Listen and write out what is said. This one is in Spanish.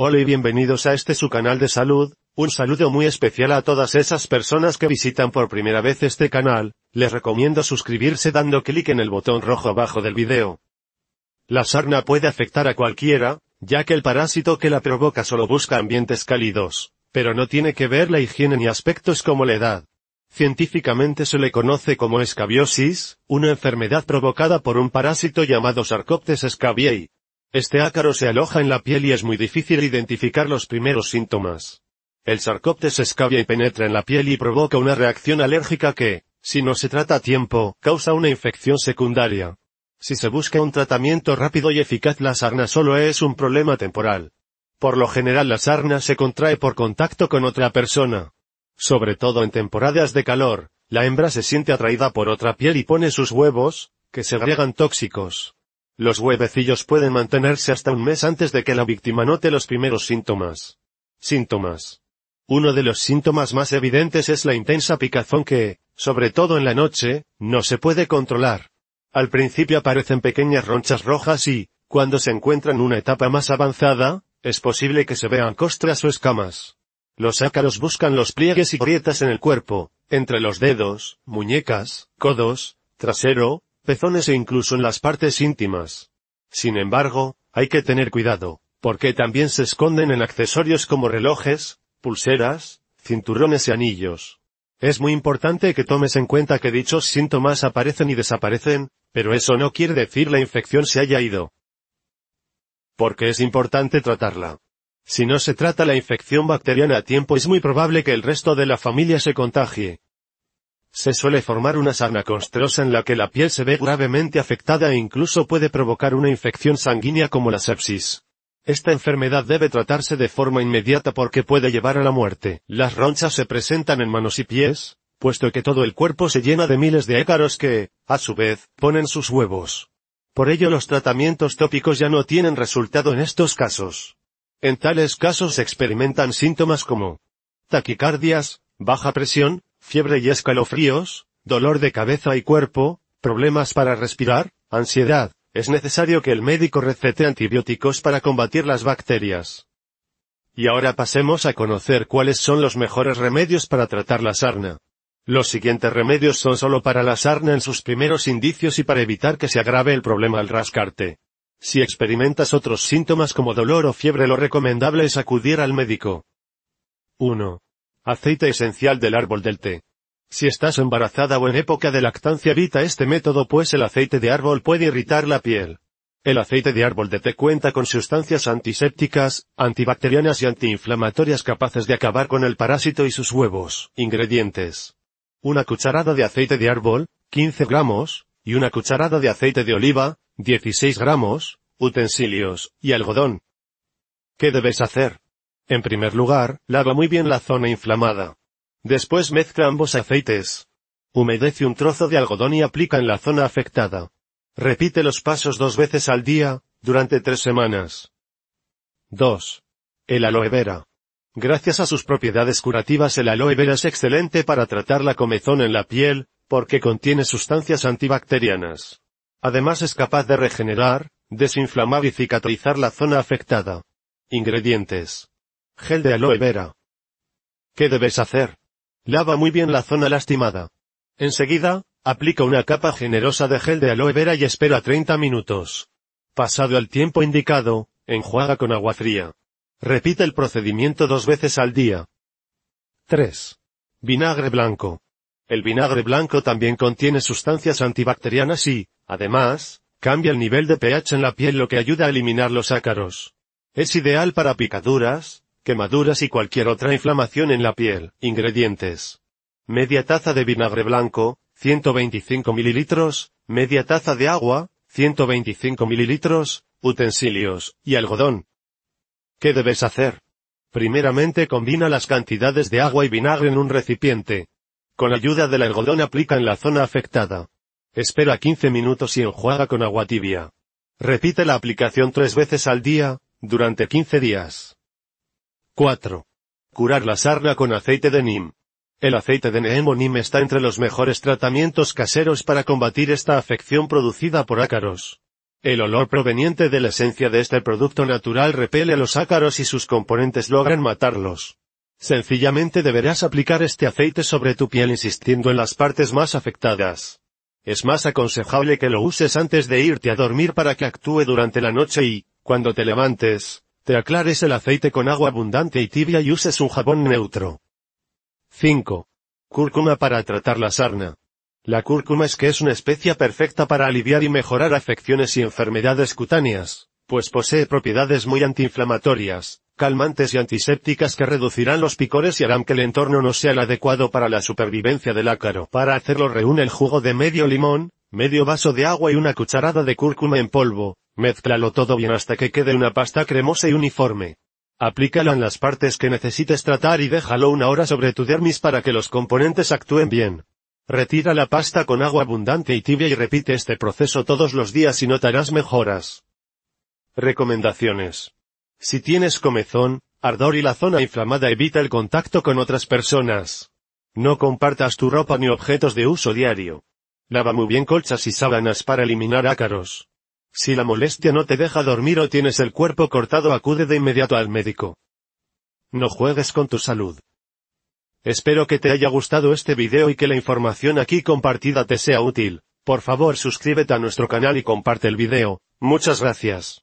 Hola y bienvenidos a este su canal de salud, un saludo muy especial a todas esas personas que visitan por primera vez este canal, les recomiendo suscribirse dando clic en el botón rojo abajo del video. La sarna puede afectar a cualquiera, ya que el parásito que la provoca solo busca ambientes cálidos, pero no tiene que ver la higiene ni aspectos como la edad. Científicamente se le conoce como escabiosis, una enfermedad provocada por un parásito llamado Sarcoptes scabiei, este ácaro se aloja en la piel y es muy difícil identificar los primeros síntomas. El sarcóptes se escabia y penetra en la piel y provoca una reacción alérgica que, si no se trata a tiempo, causa una infección secundaria. Si se busca un tratamiento rápido y eficaz la sarna solo es un problema temporal. Por lo general la sarna se contrae por contacto con otra persona. Sobre todo en temporadas de calor, la hembra se siente atraída por otra piel y pone sus huevos, que se agregan tóxicos. Los huevecillos pueden mantenerse hasta un mes antes de que la víctima note los primeros síntomas. Síntomas. Uno de los síntomas más evidentes es la intensa picazón que, sobre todo en la noche, no se puede controlar. Al principio aparecen pequeñas ronchas rojas y, cuando se encuentran en una etapa más avanzada, es posible que se vean costras o escamas. Los ácaros buscan los pliegues y grietas en el cuerpo, entre los dedos, muñecas, codos, trasero, pezones e incluso en las partes íntimas. Sin embargo, hay que tener cuidado, porque también se esconden en accesorios como relojes, pulseras, cinturones y anillos. Es muy importante que tomes en cuenta que dichos síntomas aparecen y desaparecen, pero eso no quiere decir la infección se haya ido. Porque es importante tratarla. Si no se trata la infección bacteriana a tiempo es muy probable que el resto de la familia se contagie, se suele formar una sarna constrosa en la que la piel se ve gravemente afectada e incluso puede provocar una infección sanguínea como la sepsis. Esta enfermedad debe tratarse de forma inmediata porque puede llevar a la muerte. Las ronchas se presentan en manos y pies, puesto que todo el cuerpo se llena de miles de écaros que, a su vez, ponen sus huevos. Por ello los tratamientos tópicos ya no tienen resultado en estos casos. En tales casos se experimentan síntomas como taquicardias, baja presión, fiebre y escalofríos, dolor de cabeza y cuerpo, problemas para respirar, ansiedad, es necesario que el médico recete antibióticos para combatir las bacterias. Y ahora pasemos a conocer cuáles son los mejores remedios para tratar la sarna. Los siguientes remedios son solo para la sarna en sus primeros indicios y para evitar que se agrave el problema al rascarte. Si experimentas otros síntomas como dolor o fiebre lo recomendable es acudir al médico. 1. Aceite esencial del árbol del té. Si estás embarazada o en época de lactancia evita este método pues el aceite de árbol puede irritar la piel. El aceite de árbol de té cuenta con sustancias antisépticas, antibacterianas y antiinflamatorias capaces de acabar con el parásito y sus huevos. Ingredientes. Una cucharada de aceite de árbol, 15 gramos, y una cucharada de aceite de oliva, 16 gramos, utensilios, y algodón. ¿Qué debes hacer? En primer lugar, lava muy bien la zona inflamada. Después mezcla ambos aceites. Humedece un trozo de algodón y aplica en la zona afectada. Repite los pasos dos veces al día, durante tres semanas. 2. El aloe vera. Gracias a sus propiedades curativas el aloe vera es excelente para tratar la comezón en la piel, porque contiene sustancias antibacterianas. Además es capaz de regenerar, desinflamar y cicatrizar la zona afectada. Ingredientes. Gel de aloe vera. ¿Qué debes hacer? Lava muy bien la zona lastimada. Enseguida, aplica una capa generosa de gel de aloe vera y espera 30 minutos. Pasado el tiempo indicado, enjuaga con agua fría. Repite el procedimiento dos veces al día. 3. Vinagre blanco. El vinagre blanco también contiene sustancias antibacterianas y, además, cambia el nivel de pH en la piel lo que ayuda a eliminar los ácaros. Es ideal para picaduras, quemaduras y cualquier otra inflamación en la piel. Ingredientes. Media taza de vinagre blanco, 125 mililitros, media taza de agua, 125 mililitros, utensilios, y algodón. ¿Qué debes hacer? Primeramente combina las cantidades de agua y vinagre en un recipiente. Con ayuda del algodón aplica en la zona afectada. Espera 15 minutos y enjuaga con agua tibia. Repite la aplicación tres veces al día, durante 15 días. 4. Curar la sarna con aceite de nim. El aceite de neem está entre los mejores tratamientos caseros para combatir esta afección producida por ácaros. El olor proveniente de la esencia de este producto natural repele a los ácaros y sus componentes logran matarlos. Sencillamente deberás aplicar este aceite sobre tu piel insistiendo en las partes más afectadas. Es más aconsejable que lo uses antes de irte a dormir para que actúe durante la noche y, cuando te levantes, te aclares el aceite con agua abundante y tibia y uses un jabón neutro. 5. Cúrcuma para tratar la sarna. La cúrcuma es que es una especia perfecta para aliviar y mejorar afecciones y enfermedades cutáneas, pues posee propiedades muy antiinflamatorias, calmantes y antisépticas que reducirán los picores y harán que el entorno no sea el adecuado para la supervivencia del ácaro. Para hacerlo reúne el jugo de medio limón, medio vaso de agua y una cucharada de cúrcuma en polvo, Mézclalo todo bien hasta que quede una pasta cremosa y uniforme. Aplícalo en las partes que necesites tratar y déjalo una hora sobre tu dermis para que los componentes actúen bien. Retira la pasta con agua abundante y tibia y repite este proceso todos los días y notarás mejoras. Recomendaciones. Si tienes comezón, ardor y la zona inflamada evita el contacto con otras personas. No compartas tu ropa ni objetos de uso diario. Lava muy bien colchas y sábanas para eliminar ácaros. Si la molestia no te deja dormir o tienes el cuerpo cortado acude de inmediato al médico. No juegues con tu salud. Espero que te haya gustado este video y que la información aquí compartida te sea útil. Por favor suscríbete a nuestro canal y comparte el video. Muchas gracias.